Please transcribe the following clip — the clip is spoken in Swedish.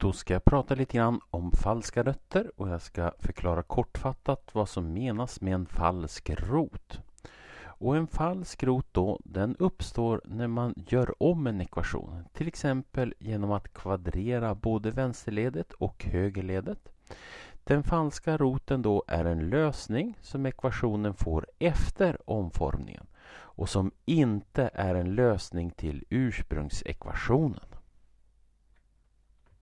Då ska jag prata lite grann om falska rötter och jag ska förklara kortfattat vad som menas med en falsk rot. Och en falsk rot då, den uppstår när man gör om en ekvation. Till exempel genom att kvadrera både vänsterledet och högerledet. Den falska roten då är en lösning som ekvationen får efter omformningen och som inte är en lösning till ursprungsekvationen.